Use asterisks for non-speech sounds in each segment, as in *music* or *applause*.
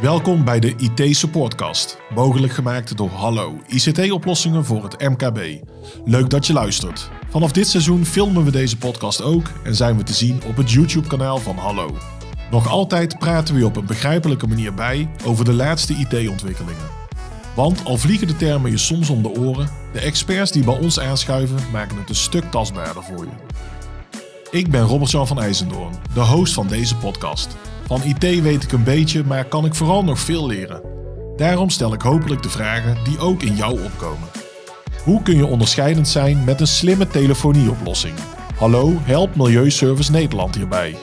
Welkom bij de IT Supportcast, mogelijk gemaakt door Hallo, ICT-oplossingen voor het MKB. Leuk dat je luistert. Vanaf dit seizoen filmen we deze podcast ook en zijn we te zien op het YouTube-kanaal van Hallo. Nog altijd praten we op een begrijpelijke manier bij over de laatste IT-ontwikkelingen. Want al vliegen de termen je soms om de oren, de experts die bij ons aanschuiven maken het een stuk tastbaarder voor je. Ik ben Robert-Jan van IJzendoorn, de host van deze podcast. Van IT weet ik een beetje, maar kan ik vooral nog veel leren. Daarom stel ik hopelijk de vragen die ook in jou opkomen. Hoe kun je onderscheidend zijn met een slimme telefonieoplossing? Hallo, help Milieuservice Nederland hierbij.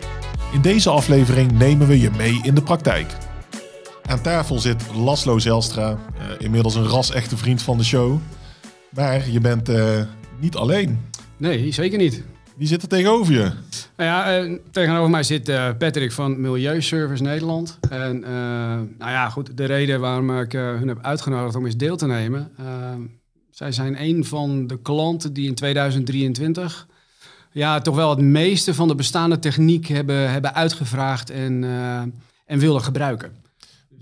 In deze aflevering nemen we je mee in de praktijk. Aan tafel zit Laszlo Zelstra, eh, inmiddels een ras-echte vriend van de show. Maar je bent eh, niet alleen. Nee, zeker niet. Wie zit er tegenover je? Nou ja, eh, tegenover mij zit eh, Patrick van Milieuservice Nederland. En eh, nou ja, goed, de reden waarom ik hun heb uitgenodigd om eens deel te nemen. Uh, zij zijn een van de klanten die in 2023 ja, toch wel het meeste van de bestaande techniek hebben, hebben uitgevraagd en, en willen gebruiken.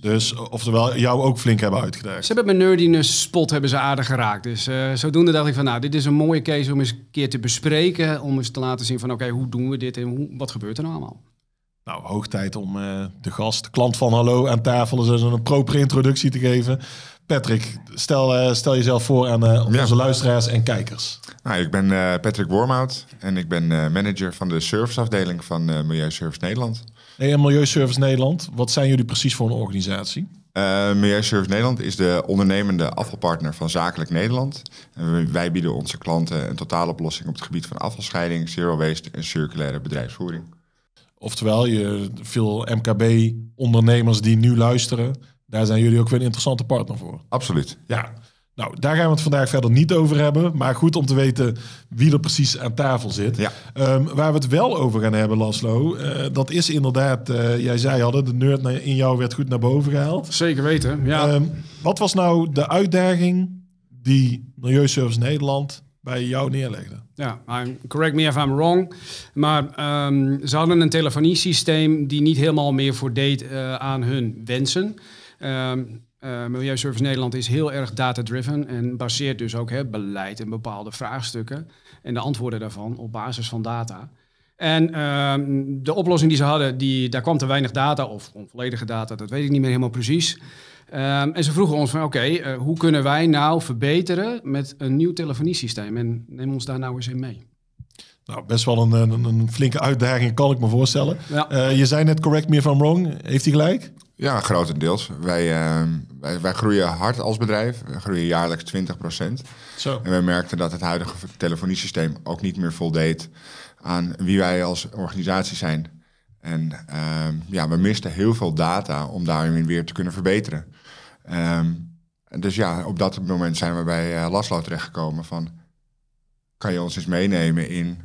Dus oftewel, jou ook flink hebben uitgedaagd. Ze hebben mijn nerdiness spot hebben ze aardig geraakt. Dus eh, zodoende dacht ik van, nou, dit is een mooie case om eens een keer te bespreken. Om eens te laten zien van, oké, hoe doen we dit en hoe, wat gebeurt er nou allemaal? Nou, hoog tijd om eh, de gast, de klant van Hallo aan tafel, eens een propere introductie te geven. Patrick, stel, eh, stel jezelf voor aan onze luisteraars en kijkers. Nou, ik ben Patrick Wormout en ik ben manager van de serviceafdeling van Milieu Nederland. Nee, en Milieuservice Nederland, wat zijn jullie precies voor een organisatie? Uh, Milieuservice Nederland is de ondernemende afvalpartner van Zakelijk Nederland. wij bieden onze klanten een totale oplossing op het gebied van afvalscheiding, zero waste en circulaire bedrijfsvoering. Oftewel, je, veel MKB-ondernemers die nu luisteren, daar zijn jullie ook weer een interessante partner voor. Absoluut. Ja. Nou, daar gaan we het vandaag verder niet over hebben. Maar goed om te weten wie er precies aan tafel zit. Ja. Ehm, waar we het wel over gaan hebben, Laslo. Eh, dat is inderdaad, eh, jij zei hadden de nerd in jou werd goed naar boven gehaald. Zeker weten, ja. Ehm, wat was nou de uitdaging die Milieuservice Nederland bij jou neerlegde. Ja, correct me if I'm wrong. Maar ehm, ze hadden een telefoniesysteem die niet helemaal meer voldeed uh, eh, aan hun wensen. Eh, Milieuservice Nederland is heel erg data-driven en baseert dus ook hè, beleid en bepaalde vraagstukken en de antwoorden daarvan op basis van data. En ehm, de oplossing die ze hadden, die, daar kwam te weinig data of onvolledige data, dat weet ik niet meer helemaal precies. Ehm, en ze vroegen ons van oké, eh, hoe kunnen wij nou verbeteren met een nieuw telefoniesysteem? En neem ons daar nou eens in mee. Nou, best wel een, een, flinke uitdaging, kan ik me voorstellen. Eh, je zei net correct meer van wrong. Heeft hij gelijk? Ja, grotendeels. Wij, ehm, wij, wij, groeien hard als bedrijf. We groeien jaarlijks 20 Zo. En we merkten dat het huidige telefoniesysteem ook niet meer voldeed aan wie wij als organisatie zijn. En ehm, ja, we misten heel veel data om daarin weer te kunnen verbeteren. Um, dus ja, op dat moment zijn we bij uh, eh, Laslo terechtgekomen van... kan je ons eens meenemen in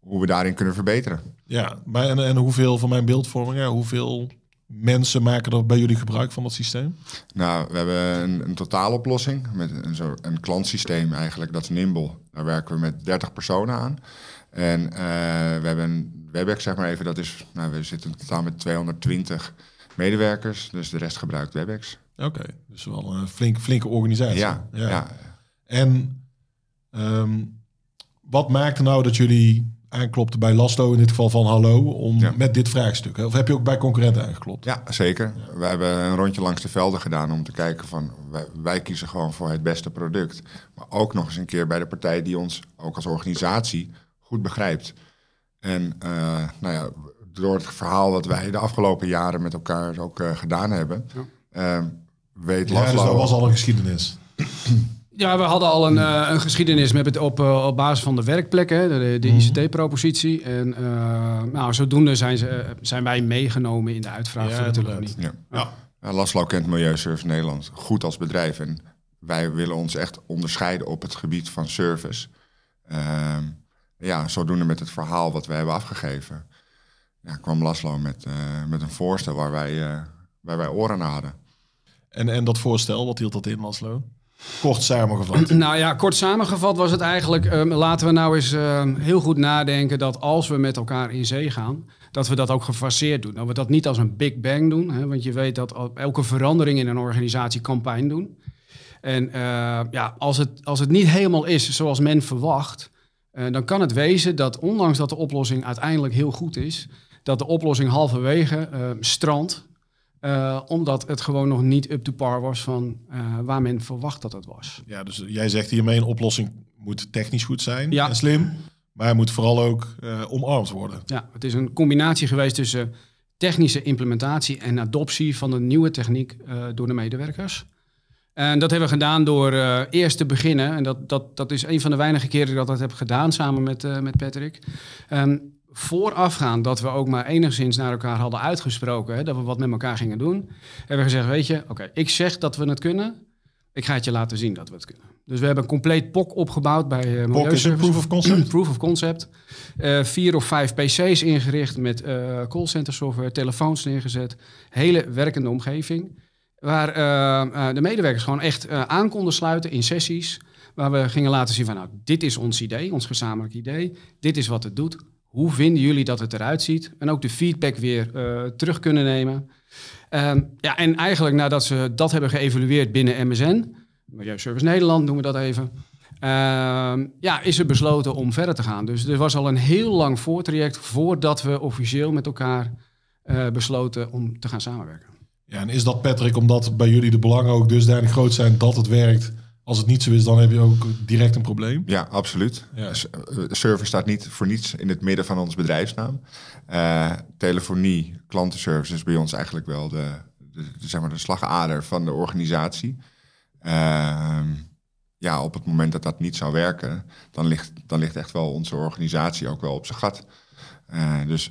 hoe we daarin kunnen verbeteren? Ja, maar en, en hoeveel van mijn beeldvorming, hoeveel mensen maken er bij jullie gebruik van dat systeem? Nou, we hebben een, een totaaloplossing met een, zo, een klantsysteem eigenlijk, dat is Nimble. Daar werken we met 30 personen aan. En eh, we hebben een WebEx, zeg maar even, dat is, nou, we zitten totaal met 220 medewerkers, dus de rest gebruikt WebEx. Oké, dus wel een flinke, flinke organisatie. Ja, ja. ja. En um, wat maakte nou dat jullie aanklopte bij Lasto, in dit geval van Hallo, om met dit vraagstuk. Of heb je ook bij concurrenten aangeklopt? Ja, zeker. We hebben een rondje langs de velden gedaan om te kijken van wij, kiezen gewoon voor het beste product. Maar ook nog eens een keer bij de partij die ons ook als organisatie goed begrijpt. En eh, nou ja, door het verhaal dat wij de afgelopen jaren met elkaar ook eh, gedaan hebben, ehm, weet Laszlo... Ja, dus dat was al een geschiedenis. Ja, we hadden al een, eh, een geschiedenis met het op, eh, op basis van de werkplekken, de, de mhm. ICT-propositie. En eh, nou, zodoende zijn, ze, zijn wij meegenomen in de uitvraag ja, van de Ja. Ja. ja. kent Milieuservice Nederland goed als bedrijf. En wij willen ons echt onderscheiden op het gebied van service. Ehm, ja, zodoende met het verhaal wat wij hebben afgegeven, kwam Laslo met, met een voorstel waar wij, waar wij oren naar hadden. En, en dat voorstel, wat hield dat in, Laslo? Kort samengevat. *clears throat* Nou ja, kort samengevat was het eigenlijk. Ehm, laten we nou eens ehm, heel goed nadenken dat als we met elkaar in zee gaan, dat we dat ook gefaseerd doen. Dat we dat niet als een Big Bang doen. Hè, want je weet dat elke verandering in een organisatie kan pijn doen. En eh, ja, als het, als het niet helemaal is zoals men verwacht, eh, dan kan het wezen dat ondanks dat de oplossing uiteindelijk heel goed is, dat de oplossing halverwege uh, strandt eh, omdat het gewoon nog niet up to par was van eh, waar men verwacht dat het was. Ja, dus jij zegt hiermee een oplossing moet technisch goed zijn ja. en slim. Maar hij moet vooral ook eh, omarmd worden. Ja, het is een combinatie geweest tussen technische implementatie en adoptie van de nieuwe techniek door de medewerkers. En dat hebben we gedaan door eerst te beginnen. En dat, dat, dat is een van de weinige keren dat ik dat heb gedaan samen met, met Patrick. Um, voorafgaand dat we ook maar enigszins naar elkaar hadden uitgesproken, hè, dat we wat met elkaar gingen doen, hebben we gezegd, weet je, oké, ik zeg dat we het kunnen, ik ga het je laten zien dat we het kunnen. Dus we hebben een compleet POC opgebouwd bij uh, eh, POC is een proof of concept. proof of concept. Eh, vier of vijf PC's ingericht met uh, callcenter software, telefoons neergezet. Hele werkende omgeving. Waar de medewerkers gewoon echt aan konden sluiten in sessies. Waar we gingen laten zien van nou, dit is ons idee, ons gezamenlijk idee. Dit is wat het doet. Hoe vinden jullie dat het eruit ziet? En ook de feedback weer eh, terug kunnen nemen. Ehm, ja, en eigenlijk nadat ze dat hebben geëvalueerd binnen MSN, Service Nederland noemen we dat even, ehm, ja, is er besloten om verder te gaan. Dus er was al een heel lang voortraject voordat we officieel met elkaar eh, besloten om te gaan samenwerken. Ja, en is dat Patrick omdat bij jullie de belangen ook dusdanig groot zijn dat het werkt? als het niet zo is, dan heb je ook direct een probleem. Ja, absoluut. Eh, Service staat niet voor niets in het midden van ons bedrijfsnaam. Uh, telefonie, klantenservice is bij ons eigenlijk wel de, zeg maar de slagader van de organisatie. Ehm, ja, op het moment dat dat niet zou werken, dan ligt, dan ligt echt wel onze organisatie ook wel op zijn gat. Eh, dus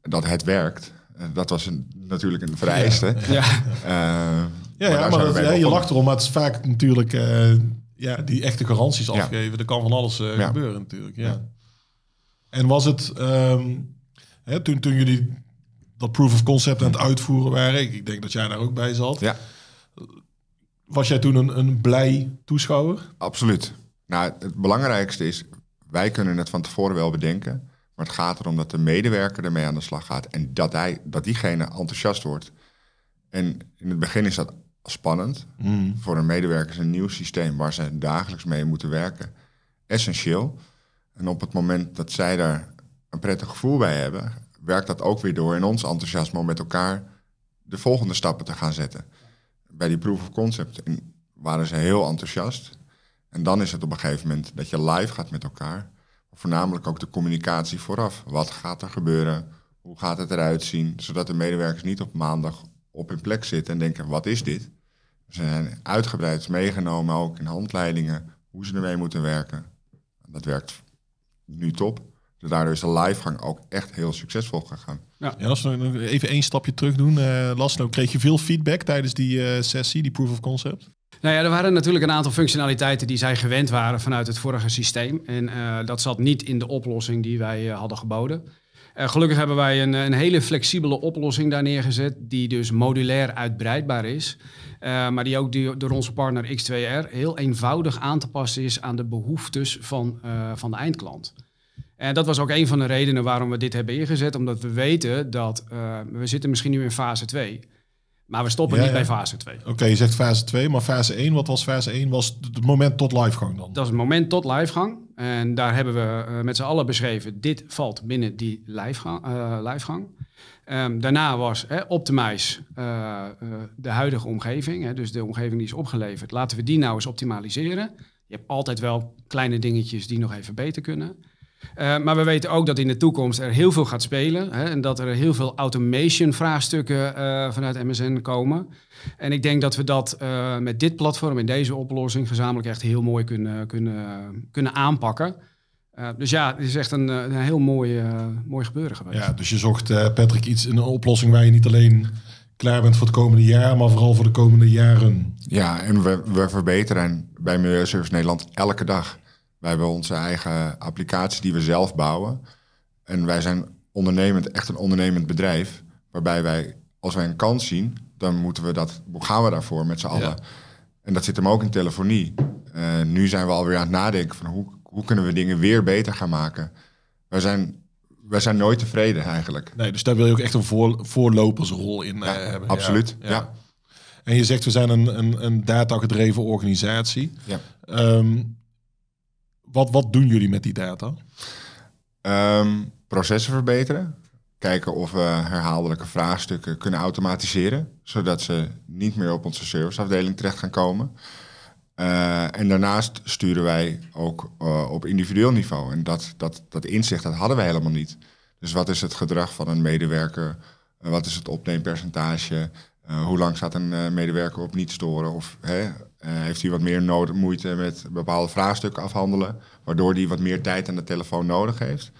dat het werkt, dat was natuurlijk een vereiste. Ja. ja. Ehm, ja, maar, ja, maar je lacht erom, maar het is vaak natuurlijk eh, ja, die echte garanties afgeven. Er kan van alles eh, gebeuren natuurlijk. Ja. En was het ehm, hè, toen, toen jullie dat proof of concept aan het uitvoeren waren, ik, denk dat jij daar ook bij zat. Ja. Was jij toen een, een blij toeschouwer? Absoluut. Nou, het belangrijkste is, wij kunnen het van tevoren wel bedenken. Maar het gaat erom dat de medewerker ermee aan de slag gaat. En dat, hij, dat diegene enthousiast wordt. En in het begin is dat spannend. Mm. Voor medewerker medewerkers een nieuw systeem waar ze dagelijks mee moeten werken. Essentieel. En op het moment dat zij daar een prettig gevoel bij hebben, werkt dat ook weer door in ons enthousiasme om met elkaar de volgende stappen te gaan zetten. Bij die proof of concept waren ze heel enthousiast. En dan is het op een gegeven moment dat je live gaat met elkaar. Voornamelijk ook de communicatie vooraf. Wat gaat er gebeuren? Hoe gaat het eruit zien? Zodat de medewerkers niet op maandag op hun plek zitten en denken, wat is dit? Ze zijn uitgebreid meegenomen, ook in handleidingen, hoe ze ermee moeten werken. Dat werkt nu top. Dus daardoor is de livegang ook echt heel succesvol gegaan. Ja, ja als we even één stapje terug doen. Uh, Laszlo, kreeg je veel feedback tijdens die eh, sessie, die proof of concept? Nou ja, er waren natuurlijk een aantal functionaliteiten die zij gewend waren vanuit het vorige systeem. En eh, dat zat niet in de oplossing die wij hadden geboden. Eh, gelukkig hebben wij een, een, hele flexibele oplossing daar neergezet, die dus modulair uitbreidbaar is. Eh, maar die ook door onze partner X2R heel eenvoudig aan te passen is aan de behoeftes van, eh, van de eindklant. En dat was ook een van de redenen waarom we dit hebben ingezet, omdat we weten dat we zitten misschien nu in fase 2 maar we stoppen niet bij fase 2. Oké, je zegt fase 2, maar fase 1, wat was fase 1? Was het moment tot livegang dan? Dat is het moment tot livegang. En daar hebben we eh, met z'n allen beschreven, dit valt binnen die livegang. Eh, livegang. Ehm, daarna was hè, Optimize eh, de huidige omgeving, hè, dus de omgeving die is opgeleverd. Laten we die nou eens optimaliseren. Je hebt altijd wel kleine dingetjes die nog even beter kunnen. Eh, maar we weten ook dat in de toekomst er heel veel gaat spelen hè, en dat er heel veel automation vraagstukken eh, vanuit MSN komen. En ik denk dat we dat eh, met dit platform en deze oplossing gezamenlijk echt heel mooi kunnen, kunnen, kunnen aanpakken. dus ja, het is echt een, een heel mooi, mooi gebeuren geweest. Ja, dus je zocht Patrick iets een oplossing waar je niet alleen klaar bent voor het komende jaar, maar vooral voor de komende jaren. Ja, en we, we verbeteren bij Milieuservice Nederland elke dag. Wij hebben onze eigen applicatie die we zelf bouwen. En wij zijn ondernemend, echt een ondernemend bedrijf. Waarbij wij, als wij een kans zien, dan moeten we dat, hoe gaan we daarvoor met z'n allen. En dat zit hem ook in telefonie. Eh, nu zijn we alweer aan het nadenken van hoe, hoe kunnen we dingen weer beter gaan maken. Wij zijn, wij zijn nooit tevreden eigenlijk. Nee, dus daar wil je ook echt een voor, voorlopersrol in eh, hebben. Absoluut, ja. En je zegt we zijn een, een, een datagedreven organisatie. Ja. Ehm, wat, wat doen jullie met die data? Ehm, processen verbeteren. Kijken of we herhaaldelijke vraagstukken kunnen automatiseren. Zodat ze niet meer op onze serviceafdeling terecht gaan komen. Eh, en daarnaast sturen wij ook eh, op individueel niveau. En dat, dat, dat inzicht dat hadden we helemaal niet. Dus wat is het gedrag van een medewerker? Eh, wat is het opneempercentage? hoe lang staat een medewerker op niet storen? Of hè, eh, heeft hij wat meer moeite met bepaalde vraagstukken afhandelen, waardoor hij wat meer tijd aan de telefoon nodig heeft.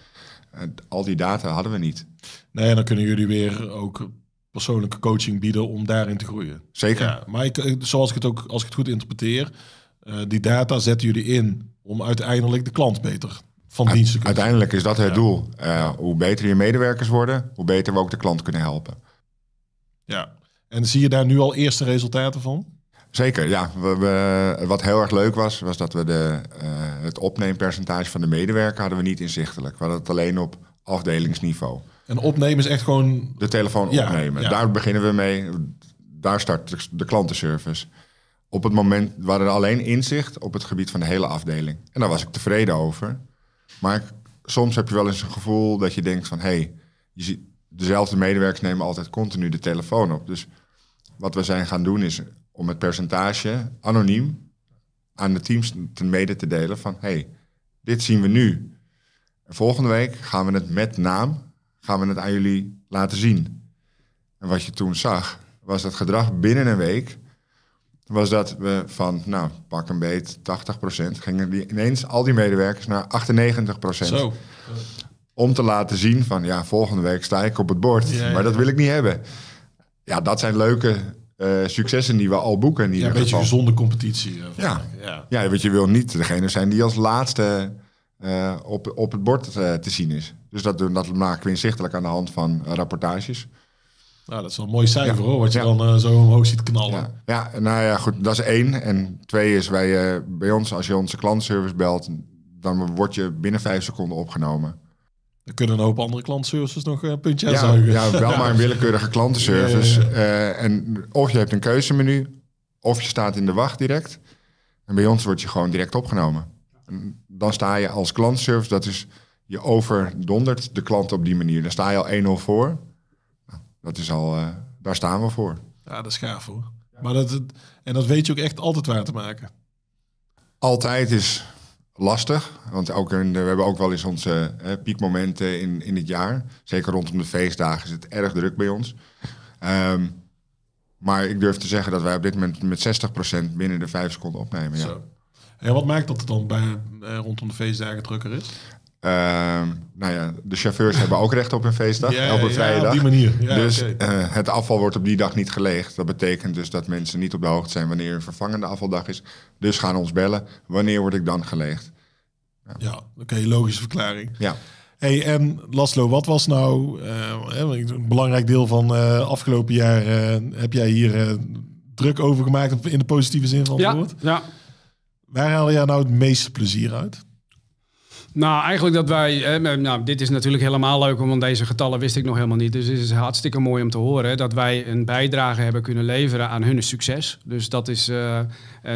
Eh, al die data hadden we niet. Nee, dan kunnen jullie weer ook persoonlijke coaching bieden om daarin te groeien. Zeker. maar ik, eh, zoals ik het ook, als ik het goed interpreteer, die data zetten jullie in om uiteindelijk de klant beter van dienst te kunnen. Uiteindelijk is dat het doel. hoe beter je medewerkers worden, hoe beter we ook de klant kunnen helpen. Ja, en zie je daar nu al eerste resultaten van? Zeker, ja. We, wat heel erg leuk was, was dat we de, eh, het opneempercentage van de medewerker hadden we niet inzichtelijk. We hadden het alleen op afdelingsniveau. En opnemen is echt gewoon... De telefoon opnemen. Daar beginnen we mee. Daar start de, klantenservice. Op het moment, we er alleen inzicht op het gebied van de hele afdeling. En daar was ik tevreden over. Maar ik, soms heb je wel eens een gevoel dat je denkt van... hé, hey, je ziet, dezelfde medewerkers nemen altijd continu de telefoon op. Dus wat we zijn gaan doen is om het percentage anoniem aan de teams ten mede te delen van hey, dit zien we nu. En volgende week gaan we het met naam, gaan we het aan jullie laten zien. En wat je toen zag, was dat gedrag binnen een week, was dat we van, nou, pak een beet, 80%, gingen die, ineens al die medewerkers naar 98%. Zo. Om te laten zien van, ja, volgende week sta ik op het bord, maar dat wil ik niet hebben. Ja, dat zijn leuke eh, successen die we al boeken. In ja, een beetje gezonde competitie. Eh, ja. ja. Ja. want je wil niet degene zijn die als laatste eh, op, op het bord te zien is. Dus dat, dat maken we inzichtelijk aan de hand van rapportages. Nou, dat is wel een mooi cijfer hoor, wat je dan zo omhoog ziet knallen. Ja. nou ja, goed, dat is één. En twee is, wij, bij ons, als je onze klantservice belt, dan word je binnen vijf seconden opgenomen. Er kunnen een hoop andere klantenservices nog een eh, puntje aan ja, Ja, wel *laughs* maar een willekeurige klantenservice. Ja, eh, en of je hebt een keuzemenu, of je staat in de wacht direct. En bij ons word je gewoon direct opgenomen. En dan sta je als klantenservice, dat is, je overdondert de klant op die manier. Dan sta je al 1-0 voor. Nou, dat is al, eh, daar staan we voor. Ja, dat is gaaf hoor. Maar dat, en dat weet je ook echt altijd waar te maken. Altijd is lastig. Want ook en eh, we hebben ook wel eens onze eh, piekmomenten in, in het jaar. Zeker rondom de feestdagen is het erg druk bij ons. Ehm, maar ik durf te zeggen dat wij op dit moment met 60% binnen de 5 seconden opnemen. Ja. Zo. En wat maakt dat het dan bij, eh, rondom de feestdagen drukker is? Ehm, nou ja, de chauffeurs hebben ook recht op een feestdag, ja, elke vrijdag. op die manier. dus eh, het afval wordt op die dag niet geleegd. Dat betekent dus dat mensen niet op de hoogte zijn wanneer een vervangende afvaldag is. Dus gaan ons bellen, wanneer word ik dan geleegd? Ja, oké, logische verklaring. Ja. Hey, en ehm, Laszlo, wat was nou eh, een belangrijk deel van eh, afgelopen jaar? heb jij hier druk over gemaakt in de positieve zin van het woord? Ja. Waar haal jij nou het meeste plezier uit? Nou, eigenlijk dat wij. Hè, nou, dit is natuurlijk helemaal leuk, want deze getallen wist ik nog helemaal niet. Dus het is hartstikke mooi om te horen hè, dat wij een bijdrage hebben kunnen leveren aan hun succes. Dus dat is, eh, eh,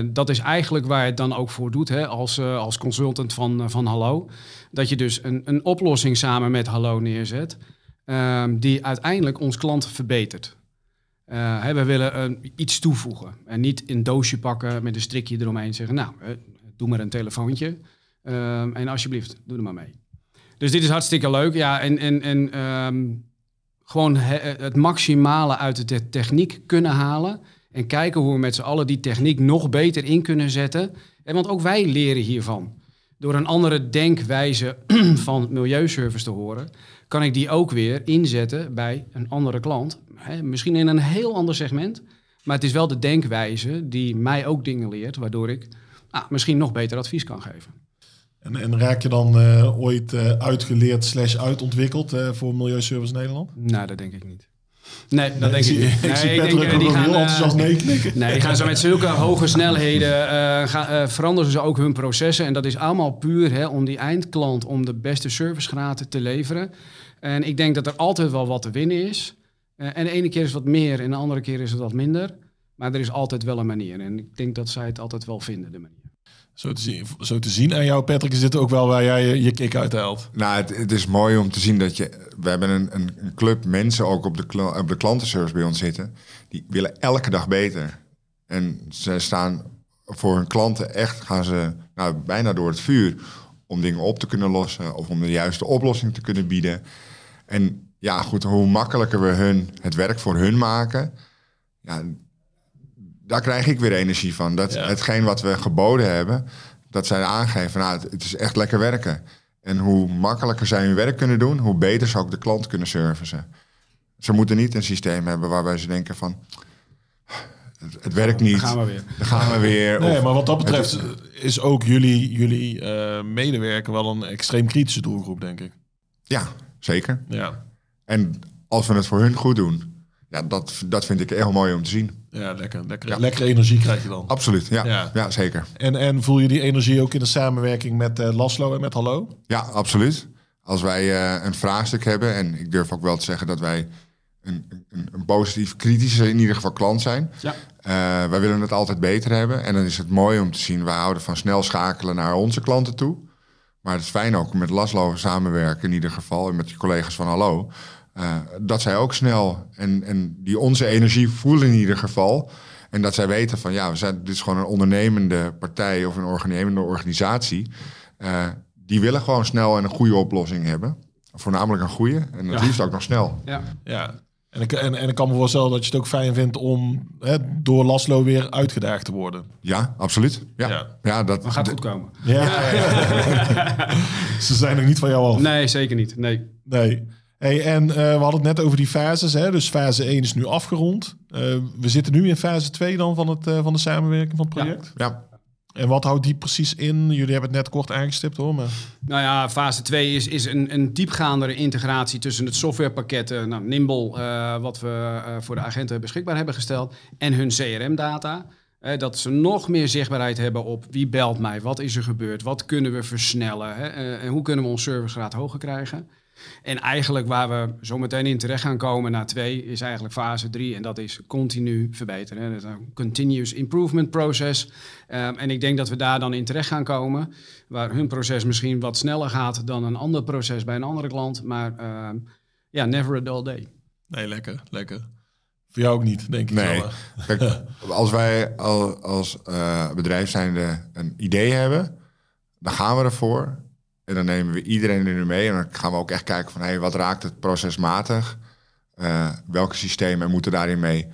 dat is eigenlijk waar het dan ook voor doet hè, als, eh, als consultant van, van Hallo. Dat je dus een, een oplossing samen met Hallo neerzet, ehm, die uiteindelijk ons klant verbetert. Hè, we willen iets toevoegen en niet een doosje pakken met een strikje eromheen en zeggen: Nou, doe maar een telefoontje. Ehm, en alsjeblieft, doe er maar mee. Dus dit is hartstikke leuk. Ja, en, en, en ehm, gewoon eh, het maximale uit de techniek kunnen halen. En kijken hoe we met z'n allen die techniek nog beter in kunnen zetten. En want ook wij leren hiervan. Door een andere denkwijze *clears throat* van milieuservice te horen, kan ik die ook weer inzetten bij een andere klant. misschien in een heel ander segment. Maar het is wel de denkwijze die mij ook dingen leert, waardoor ik ah, misschien nog beter advies kan geven. En, en, raak je dan eh, ooit eh, uitgeleerd slash uitontwikkeld uh, voor Milieuservice Nederland? Nou, dat denk ik niet. Nee, dat denk ik, niet. Nee, ik zie dat denk, die gaan, heel enthousiast nee die gaan zo met zulke hoge snelheden gaan, veranderen ze ook hun processen. En dat is allemaal puur hè, om die eindklant om de beste servicegraad te leveren. En ik denk dat er altijd wel wat te winnen is. en de ene keer is het wat meer en de andere keer is het wat minder. Maar er is altijd wel een manier. En ik denk dat zij het altijd wel vinden, de manier. Zo te, zien, zo te zien aan jou, Patrick, is dit ook wel waar jij je, kick uit haalt. Nou, het, is mooi om te zien dat je... We hebben een, een club mensen ook op de, op de klantenservice bij ons zitten. Die willen elke dag beter. En ze staan voor hun klanten echt... Gaan ze nou, bijna door het vuur om dingen op te kunnen lossen. Of om de juiste oplossing te kunnen bieden. En ja, goed, hoe makkelijker we hun, het werk voor hun maken... Ja, daar krijg ik weer energie van. Dat hetgeen wat we geboden hebben, dat zij aangeven, nou, het, het, is echt lekker werken. En hoe makkelijker zij hun werk kunnen doen, hoe beter ze ook de klant kunnen servicen. Ze moeten niet een systeem hebben waarbij ze denken van, het, werkt niet. dan gaan we weer. gaan we weer. Nee, maar wat dat betreft is ook jullie, jullie uh, medewerker wel een extreem kritische doelgroep, denk ik. Ja, zeker. Ja. En als we het voor hun goed doen, ja, dat, dat vind ik heel mooi om te zien. Ja, lekker. Lekker, lekker energie krijg je dan. Absoluut, ja. ja. zeker. En, en voel je die energie ook in de samenwerking met eh, Laslo en met Hallo? Ja, absoluut. Als wij eh, een vraagstuk hebben, en ik durf ook wel te zeggen dat wij een, een, een positief, kritische in ieder geval klant zijn. Ja. Eh, wij willen het altijd beter hebben. En dan is het mooi om te zien, we houden van snel schakelen naar onze klanten toe. Maar het is fijn ook om met Laslo samenwerken in ieder geval. En met je collega's van Hallo. Eh, dat zij ook snel en, en die onze energie voelen in ieder geval. En dat zij weten van ja, we zijn, dit is gewoon een ondernemende partij of een ondernemende organisatie. Eh, die willen gewoon snel en een goede oplossing hebben. Voornamelijk een goede en het liefst ook nog snel. Ja, ja. En, ik, en, en ik kan me voorstellen dat je het ook fijn vindt om hè, door Laslo weer uitgedaagd te worden. Ja, absoluut. Ja, ja. dat, gaat goed komen. Ja. *laughs* Ze zijn er niet van jou al Nee, zeker niet. Nee. nee en eh, we hadden het net over die fases. Hè? Dus fase 1 is nu afgerond. Eh, we zitten nu in fase 2 dan van, het, eh, van de samenwerking van het project. Ja. En wat houdt die precies in? Jullie hebben het net kort aangestipt hoor. Maar... Nou ja, fase 2 is, is een, een diepgaandere integratie tussen het softwarepakket, nou, Nimble, wat we voor de agenten beschikbaar hebben gesteld, en hun CRM-data dat ze nog meer zichtbaarheid hebben op wie belt mij, wat is er gebeurd, wat kunnen we versnellen hè, en hoe kunnen we ons servicegraad hoger krijgen. En eigenlijk waar we zo meteen in terecht gaan komen na twee, is eigenlijk fase drie. En dat is continu verbeteren. Dat is een continuous improvement proces. Ehm, en ik denk dat we daar dan in terecht gaan komen. Waar hun proces misschien wat sneller gaat dan een ander proces bij een andere klant. Maar ehm, ja, never a dull day. Nee, lekker, lekker. Voor jou ook niet, denk ik. Nee. *laughs* Kijk, als wij al als uh, bedrijf zijnde een idee hebben, dan gaan we ervoor. En dan nemen we iedereen er nu mee. En dan gaan we ook echt kijken van... Hey, wat raakt het procesmatig? Uh, eh, welke systemen moeten daarin mee?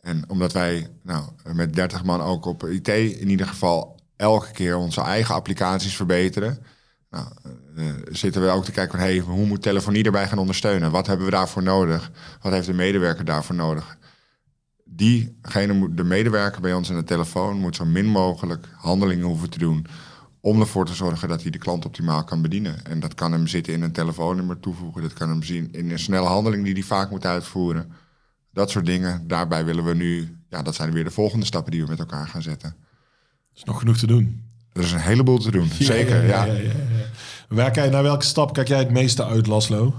En omdat wij nou, met 30 man ook op IT in ieder geval elke keer onze eigen applicaties verbeteren. Nou, eh, zitten we ook te kijken van hey, hoe moet telefonie erbij gaan ondersteunen? Wat hebben we daarvoor nodig? Wat heeft de medewerker daarvoor nodig? Diegene de medewerker bij ons aan de telefoon moet zo min mogelijk handelingen hoeven te doen om ervoor te zorgen dat hij de klant optimaal kan bedienen. En dat kan hem zitten in een telefoonnummer toevoegen. Dat kan hem zien in een snelle handeling die hij vaak moet uitvoeren. Dat soort dingen. Daarbij willen we nu, ja, dat zijn weer de volgende stappen die we met elkaar gaan zetten. Er is nog genoeg te doen. Er is een heleboel te doen, *laughs* zeker. Ja, ja, ja, Waar kijk, naar welke stap kijk jij het meeste uit, Laslo?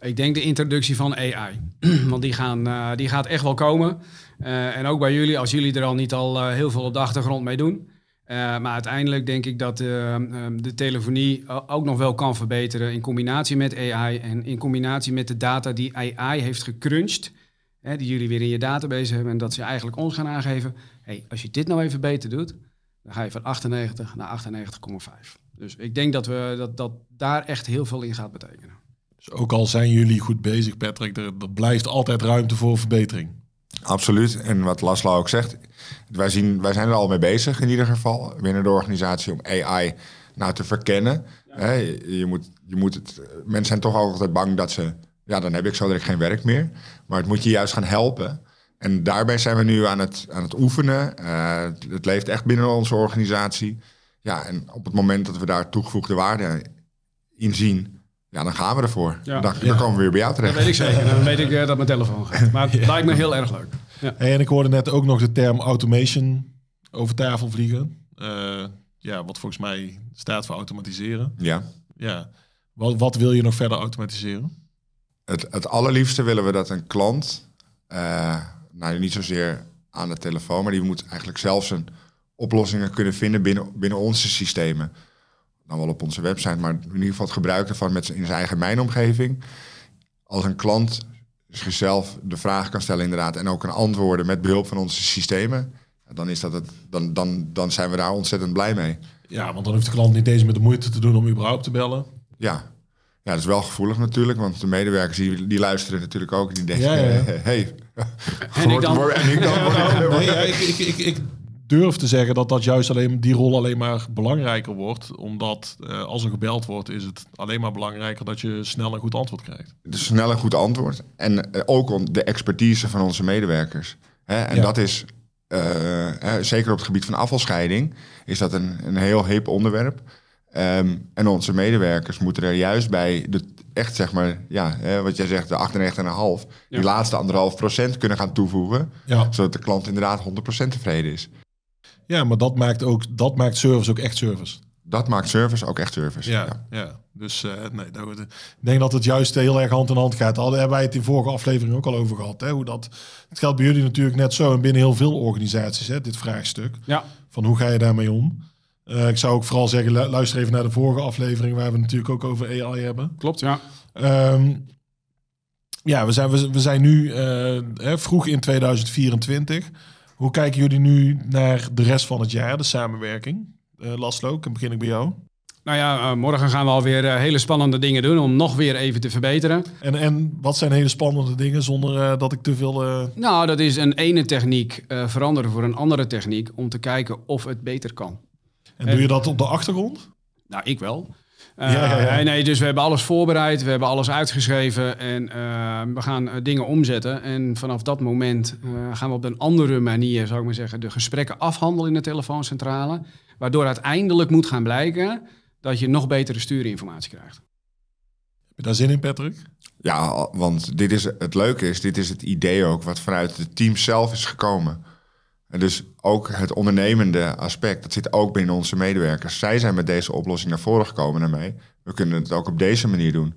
Ik denk de introductie van AI. *clears throat* Want die, gaan, eh, die gaat echt wel komen. Eh, en ook bij jullie, als jullie er al niet al eh, heel veel op de achtergrond mee doen. Eh, maar uiteindelijk denk ik dat eh, ehm, de telefonie eh, ook nog wel kan verbeteren in combinatie met AI en in combinatie met de data die AI heeft gecrunched, hè, die jullie weer in je database hebben en dat ze eigenlijk ons gaan aangeven, hey, als je dit nou even beter doet, dan ga je van 98 naar 98,5. Dus ik denk dat, we, dat dat daar echt heel veel in gaat betekenen. Dus ook al zijn jullie goed bezig, Patrick, er, er blijft altijd ruimte voor verbetering. Absoluut. En wat Laszlo ook zegt, wij, zien, wij zijn er al mee bezig in ieder geval binnen de organisatie om AI nou te verkennen. Ja. je moet, je moet het, mensen zijn toch altijd bang dat ze, ja dan heb ik zo direct geen werk meer. Maar het moet je juist gaan helpen. En daarbij zijn we nu aan het, aan het oefenen. Uh, eh, het, het leeft echt binnen onze organisatie. Ja, en op het moment dat we daar toegevoegde waarde in zien, ja, dan gaan we ervoor. Dan, komen we weer bij jou terecht. Dat weet ik zeker. Dan weet ik eh, dat mijn telefoon gaat. Maar het *laughs* lijkt me heel erg leuk. Ja. En ik hoorde net ook nog de term automation over tafel vliegen. Eh, ja, wat volgens mij staat voor automatiseren. Ja. ja. Wat, wat wil je nog verder automatiseren? Het, het allerliefste willen we dat een klant, eh, nou niet zozeer aan de telefoon, maar die moet eigenlijk zelf zijn oplossingen kunnen vinden binnen, binnen onze systemen dan nou wel op onze website, maar in ieder geval het gebruik ervan met in zijn eigen mijnomgeving. Als een klant zichzelf de vraag kan stellen inderdaad en ook kan antwoorden met behulp van onze systemen, dan, is dat het, dan, dan, dan zijn we daar ontzettend blij mee. Ja, want dan hoeft de klant niet deze met de moeite te doen om überhaupt te bellen. Ja, ja, dat is wel gevoelig natuurlijk, want de medewerkers die, die luisteren natuurlijk ook. Die denken, hey, en ik, ik, ik, durf te zeggen dat, dat juist alleen, die rol alleen maar belangrijker wordt. Omdat eh, als er gebeld wordt, is het alleen maar belangrijker dat je snel een goed antwoord krijgt. Dus snel een goed antwoord. En eh, ook om de expertise van onze medewerkers. Hè? En dat is, eh, zeker op het gebied van afvalscheiding, is dat een, een heel hip onderwerp. Ehm, en onze medewerkers moeten er juist bij de, echt zeg maar, ja, hè, wat jij zegt, de 98,5, ja. die laatste anderhalf procent kunnen gaan toevoegen. Zodat de klant inderdaad 100% tevreden is. Ja, maar dat maakt, ook, dat maakt service ook echt service. Dat maakt service ook echt service. Ja, ja. dus eh, nee, ik denk dat het juist heel erg hand in hand gaat. Al hebben wij het in vorige aflevering ook al over gehad. Hè? Hoe dat, het geldt bij jullie natuurlijk net zo en binnen heel veel organisaties, hè, dit vraagstuk. Ja. Van hoe ga je daarmee om? Eh, ik zou ook vooral zeggen, luister even naar de vorige aflevering waar we natuurlijk ook over AI hebben. Klopt, ja. Ehm, ja, we zijn, we, zijn nu eh, vroeg in 2024. Hoe kijken jullie nu naar de rest van het jaar, de samenwerking? Laslo, eh, Laszlo, ik begin ik bij jou. Nou ja, eh, morgen gaan we alweer eh, hele spannende dingen doen om nog weer even te verbeteren. En, en wat zijn hele spannende dingen zonder dat ik te veel. Nou, dat is een ene techniek veranderen voor een andere techniek om te kijken of het beter kan. en doe je dat op de achtergrond? Nou, ik wel. Eh, ja, Nee, dus we hebben alles voorbereid, we hebben alles uitgeschreven en eh, we gaan eh, dingen omzetten. En vanaf dat moment gaan we op een andere manier, zou ik maar zeggen, de gesprekken afhandelen in de telefooncentrale. Waardoor uiteindelijk moet gaan blijken dat je nog betere stuurinformatie krijgt. Heb je daar zin in, Patrick? Ja, want dit is, het leuke is, dit is het idee ook wat vanuit het team zelf is gekomen. En dus ook het ondernemende aspect, dat zit ook binnen onze medewerkers. Zij zijn met deze oplossing naar voren gekomen daarmee. We kunnen het ook op deze manier doen.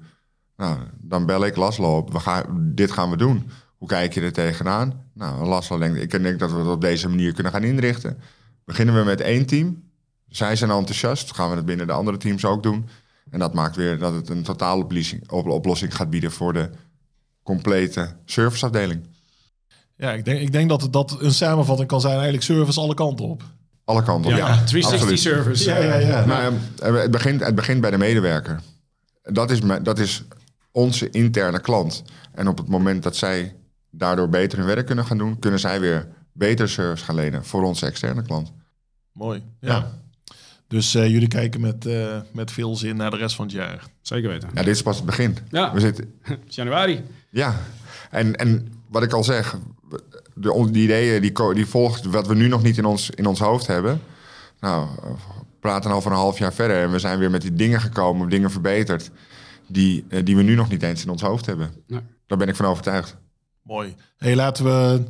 Nou, dan bel ik Laslo op. We gaan, dit gaan we doen. Hoe kijk je er tegenaan? Nou, Laslo denkt, ik denk dat we het op deze manier kunnen gaan inrichten. Beginnen we met één team. Zij zijn enthousiast. Gaan we het binnen de andere teams ook doen. En dat maakt weer dat het een totale oplossing gaat bieden voor de complete serviceafdeling. Ja, ik denk, ik denk dat dat een samenvatting kan zijn. Eigenlijk service alle kanten op. Alle kanten op, ja. ja 360 service. Ja, ja, ja. Nou, het, begint, het begint bij de medewerker. Dat is, dat is onze interne klant. En op het moment dat zij daardoor beter hun werk kunnen gaan doen... kunnen zij weer beter service gaan lenen voor onze externe klant. Mooi, ja. Dus eh, jullie kijken met, eh, met veel zin naar de rest van het jaar. Zeker weten. Ja, dit is pas het begin. Ja. We zitten... *laughs* januari. Ja, en, en wat ik al zeg, de, die ideeën die, die volgt wat we nu nog niet in ons, in ons hoofd hebben. Nou, praten al een half jaar verder en we zijn weer met die dingen gekomen, dingen verbeterd, die, eh, die we nu nog niet eens in ons hoofd hebben. Nee. Daar ben ik van overtuigd. Mooi. hey, laten we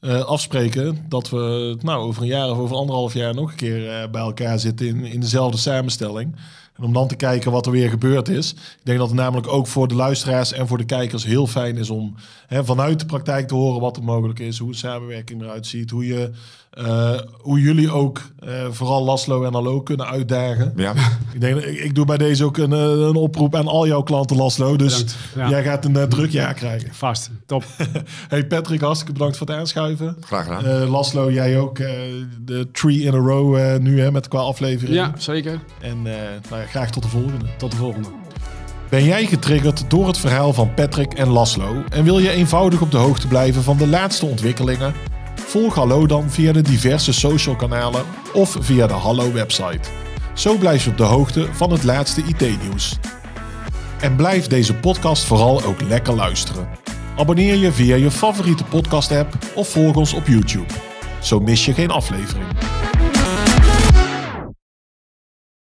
eh, afspreken dat we nou, over een jaar of over anderhalf jaar nog een keer eh, bij elkaar zitten in, in dezelfde samenstelling. En om dan te kijken wat er weer gebeurd is. Ik denk dat het namelijk ook voor de luisteraars en voor de kijkers heel fijn is om hè, vanuit de praktijk te horen wat er mogelijk is. Hoe de samenwerking eruit ziet. Hoe je eh, hoe jullie ook eh, vooral Laslo en Hallo kunnen uitdagen. Ja. *laughs* ik, denk, ik, doe bij deze ook een, eh, een, oproep aan al jouw klanten, Laslo. Dus jij gaat een druk jaar krijgen. Vast, top. *laughs* hey Patrick, hartstikke bedankt voor het aanschuiven. Graag gedaan. Laslo, jij ook de three in a row nu hè, met qua aflevering. Ja, zeker. En nou, graag tot de volgende. Tot de volgende. Ben jij getriggerd door het verhaal van Patrick en Laslo en wil je eenvoudig op de hoogte blijven van de laatste ontwikkelingen Volg Hallo dan via de diverse social kanalen of via de Hallo website. Zo blijf je op de hoogte van het laatste IT-nieuws. En blijf deze podcast vooral ook lekker luisteren. Abonneer je via je favoriete podcast-app of volg ons op YouTube. Zo mis je geen aflevering.